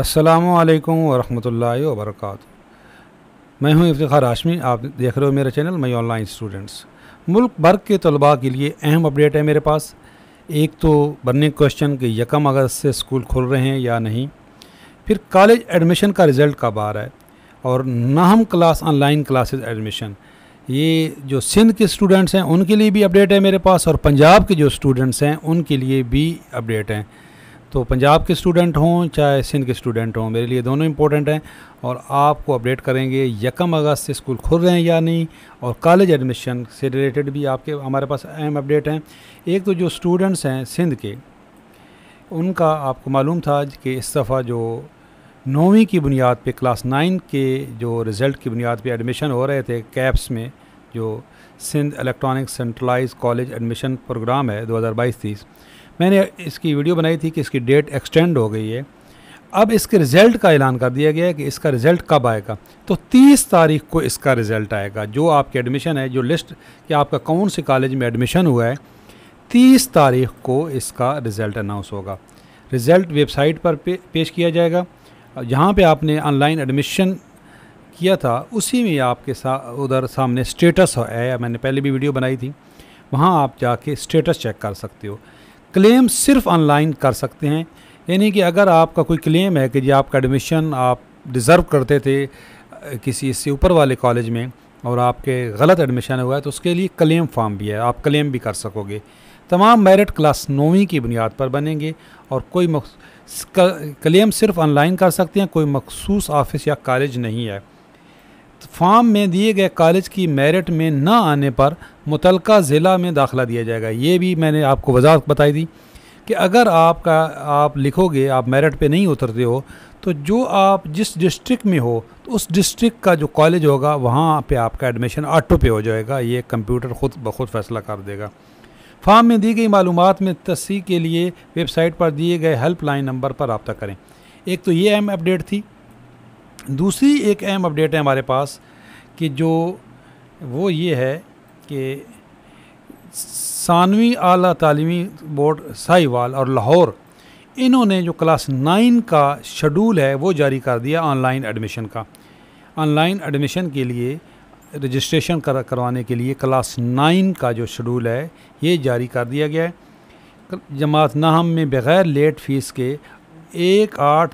अस्सलाम वालेकुम वरक मैं हूं इफ्तिखार हाशमी आप देख रहे हो मेरा चैनल मई ऑनलाइन स्टूडेंट्स मुल्क भर के तलबा के लिए अहम अपडेट है मेरे पास एक तो बर्निंग क्वेश्चन कि यकम अगस्त से स्कूल खुल रहे हैं या नहीं फिर कॉलेज एडमिशन का रिज़ल्ट कब आ रहा है और नाहम क्लास ऑनलाइन क्लासेस एडमिशन ये जो सिंध के स्टूडेंट्स हैं उनके लिए भी अपडेट है मेरे पास और पंजाब के जो स्टूडेंट्स हैं उनके लिए भी अपडेट हैं तो पंजाब के स्टूडेंट हों चाहे सिंध के स्टूडेंट हों मेरे लिए दोनों इंपॉर्टेंट हैं और आपको अपडेट करेंगे यकम अगस्त से स्कूल खुल रहे हैं या नहीं और कॉलेज एडमिशन से रिलेटेड भी आपके हमारे पास अहम अपडेट हैं एक तो जो स्टूडेंट्स हैं सिंध के उनका आपको मालूम था कि इस दफ़ा जो नौवीं की बुनियाद पर क्लास नाइन के जो रिज़ल्ट की बुनियाद पर एडमिशन हो रहे थे कैप्स में जो Sindh electronic centralize college admission program है दो हज़ार मैंने इसकी वीडियो बनाई थी कि इसकी डेट एक्सटेंड हो गई है अब इसके रिज़ल्ट का ऐलान कर दिया गया है कि इसका रिज़ल्ट कब आएगा तो 30 तारीख को इसका रिज़ल्ट आएगा जो आपके एडमिशन है जो लिस्ट कि आपका कौन से कॉलेज में एडमिशन हुआ है 30 तारीख को इसका रिज़ल्ट अनाउंस होगा रिज़ल्ट वेबसाइट पर पे, पेश किया जाएगा जहाँ पे आपने ऑनलाइन एडमिशन किया था उसी में आपके सा उधर सामने स्टेटस है मैंने पहले भी वीडियो बनाई थी वहाँ आप जाके स्टेटस चेक कर सकते हो क्लेम सिर्फ ऑनलाइन कर सकते हैं यानी कि अगर आपका कोई क्लेम है कि जी आपका एडमिशन आप डिज़र्व करते थे किसी इससे ऊपर वाले कॉलेज में और आपके गलत एडमिशन हुआ है तो उसके लिए क्लेम फॉर्म भी है आप क्लेम भी कर सकोगे तमाम मेरिट क्लास नौवीं की बुनियाद पर बनेंगे और कोई क्लेम सिर्फ ऑनलाइन कर सकते हैं कोई मखसूस ऑफिस या कॉलेज नहीं है फॉर्म में दिए गए कॉलेज की मेरिट में न आने पर मुतल ज़िला में दाखला दिया जाएगा ये भी मैंने आपको वजाहत बताई दी कि अगर आपका आप लिखोगे आप मेरिट पे नहीं उतरते हो तो जो आप जिस डिस्ट्रिक्ट में हो तो उस डिस्ट्रिक्ट का जो कॉलेज होगा वहाँ पे आपका एडमिशन ऑटो पे हो जाएगा ये कंप्यूटर ख़ुद ब खुद फैसला कर देगा फार्म में दी गई मालूम में तस्सी के लिए वेबसाइट पर दिए गए हेल्पलाइन नंबर पर रबता करें एक तो ये अहम अपडेट थी दूसरी एक अहम अपडेट है हमारे पास कि जो वो ये है कि सानवी आला तालीमी बोर्ड साहिवाल और लाहौर इन्होंने जो क्लास नाइन का शेड्यूल है वो जारी कर दिया ऑनलाइन एडमिशन का ऑनलाइन एडमिशन के लिए रजिस्ट्रेशन कर करवाने के लिए क्लास नाइन का जो शेड्यूल है ये जारी कर दिया गया है जमात नाहम में बग़ैर लेट फीस के एक आठ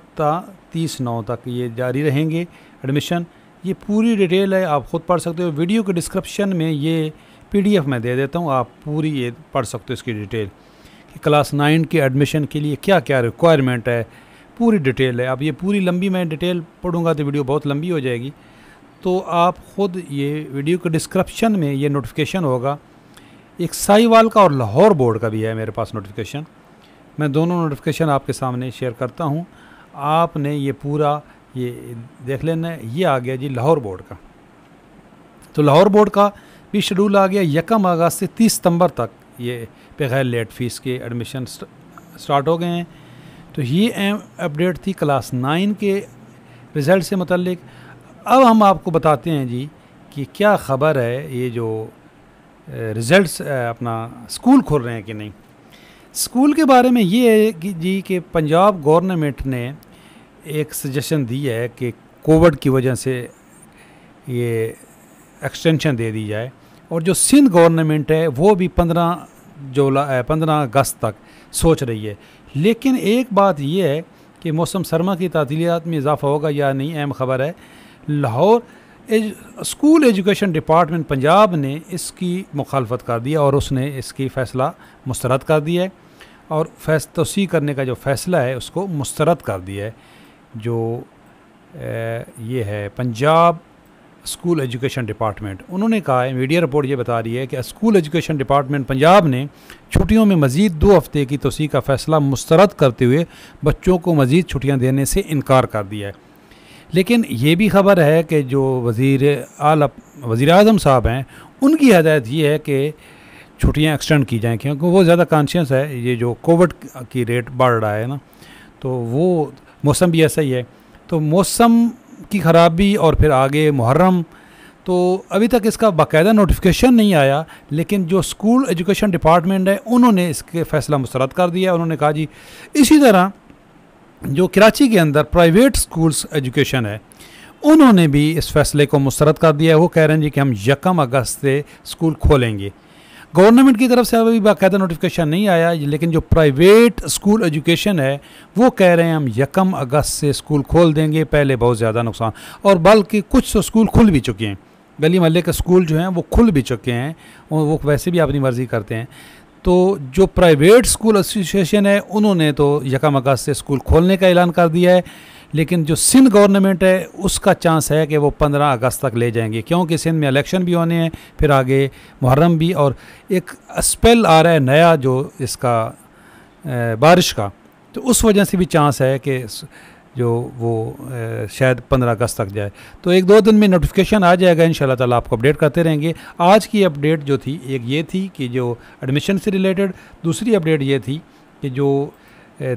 तीस नौ तक ये जारी रहेंगे एडमिशन ये पूरी डिटेल है आप ख़ुद पढ़ सकते हो वीडियो के डिस्क्रिप्शन में ये पीडीएफ मैं दे देता हूँ आप पूरी ये पढ़ सकते हो इसकी डिटेल कि क्लास नाइन के एडमिशन के लिए क्या क्या रिक्वायरमेंट है पूरी डिटेल है अब ये पूरी लंबी मैं डिटेल पढ़ूंगा तो वीडियो बहुत लंबी हो जाएगी तो आप ख़ुद ये वीडियो के डिस्क्रप्शन में ये नोटिफिकेशन होगा एक साईवाल का और लाहौर बोर्ड का भी है मेरे पास नोटिफिकेशन मैं दोनों नोटिफिकेशन आपके सामने शेयर करता हूँ आपने ये पूरा ये देख लेना ये आ गया जी लाहौर बोर्ड का तो लाहौर बोर्ड का भी शेड्यूल आ गया यकम अगस्त से तीस सितंबर तक ये बगैर लेट फीस के एडमिशन स्टार्ट हो गए हैं तो ये एम अपडेट थी क्लास नाइन के रिज़ल्ट से मतलब अब हम आपको बताते हैं जी कि क्या ख़बर है ये जो रिज़ल्ट अपना स्कूल खोल रहे हैं कि नहीं स्कूल के बारे में ये है कि जी कि पंजाब गवर्नमेंट ने एक सजेशन दी है कि कोविड की वजह से ये एक्सटेंशन दे दी जाए और जो सिंध गवर्नमेंट है वो भी पंद्रह जुलाई पंद्रह अगस्त तक सोच रही है लेकिन एक बात यह है कि मौसम सरमा की तातीलत में इजाफा होगा या नहीं अहम खबर है Lahore school education department Punjab ने इसकी मुखालफत कर दिया और उसने इसकी फ़ैसला मुस्तरद कर दिया है और फैस तोसी करने का जो फ़ैसला है उसको मुस्तरद कर दिया है जो ए, ये है पंजाब स्कूल एजुकेशन डिपार्टमेंट उन्होंने कहा है मीडिया रिपोर्ट ये बता रही है कि स्कूल एजुकेशन डिपार्टमेंट पंजाब ने छुट्टियों में मज़ीद दो हफ़्ते की तोसी का फ़ैसला मुस्तरद करते हुए बच्चों को मज़ीद छुट्टियाँ देने से इनकार कर दिया है लेकिन ये भी खबर है कि जो वज़ी आला वज़ी अजम साहब हैं उनकी हदायत ये है कि छुट्टियाँ एक्सटेंड की जाएँ क्योंकि वो ज़्यादा कॉन्शियस है ये जो कोविड की रेट बढ़ रहा है ना तो वो मौसम भी ऐसा ही है तो मौसम की ख़राबी और फिर आगे मुहर्रम तो अभी तक इसका बाकायदा नोटिफिकेशन नहीं आया लेकिन जो स्कूल एजुकेशन डिपार्टमेंट है उन्होंने इसके फ़ैसला मुस्रद कर दिया उन्होंने कहा जी इसी तरह जो कराची के अंदर प्राइवेट स्कूल्स एजुकेशन है उन्होंने भी इस फैसले को मुस्रद कर दिया है वो कह रहे हैं जी कि हम यकम अगस्त से स्कूल खोलेंगे गवर्नमेंट की तरफ से अभी बाकायदा नोटिफिकेशन नहीं आया लेकिन जो प्राइवेट स्कूल एजुकेशन है वो कह रहे हैं हम यकम अगस्त से स्कूल खोल देंगे पहले बहुत ज़्यादा नुकसान और बल्कि कुछ तो स्कूल खुल भी चुके हैं गली महल के स्कूल जो हैं वो खुल भी चुके हैं वो वैसे भी अपनी मर्ज़ी करते हैं तो जो प्राइवेट स्कूल एसोसिएशन है उन्होंने तो यकम अगस्त से स्कूल खोलने का ऐलान कर दिया है लेकिन जो सिंध गवर्नमेंट है उसका चांस है कि वो पंद्रह अगस्त तक ले जाएंगे क्योंकि सिंध में इलेक्शन भी होने हैं फिर आगे मुहर्रम भी और एक स्पेल आ रहा है नया जो इसका बारिश का तो उस वजह से भी चांस है कि जो वो शायद पंद्रह अगस्त तक जाए तो एक दो दिन में नोटिफिकेशन आ जाएगा इन ताला आपको अपडेट करते रहेंगे आज की अपडेट जो थी एक ये थी कि जो एडमिशन से रिलेटेड दूसरी अपडेट ये थी कि जो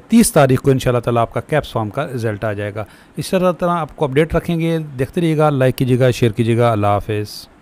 तीस तारीख को इन ताला आपका कैप्स फॉर्म का रिज़ल्ट आ जाएगा इस तरह तरह आपको अपडेट रखेंगे देखते रहिएगा लाइक कीजिएगा शेयर कीजिएगा अल्लाह हाफिज़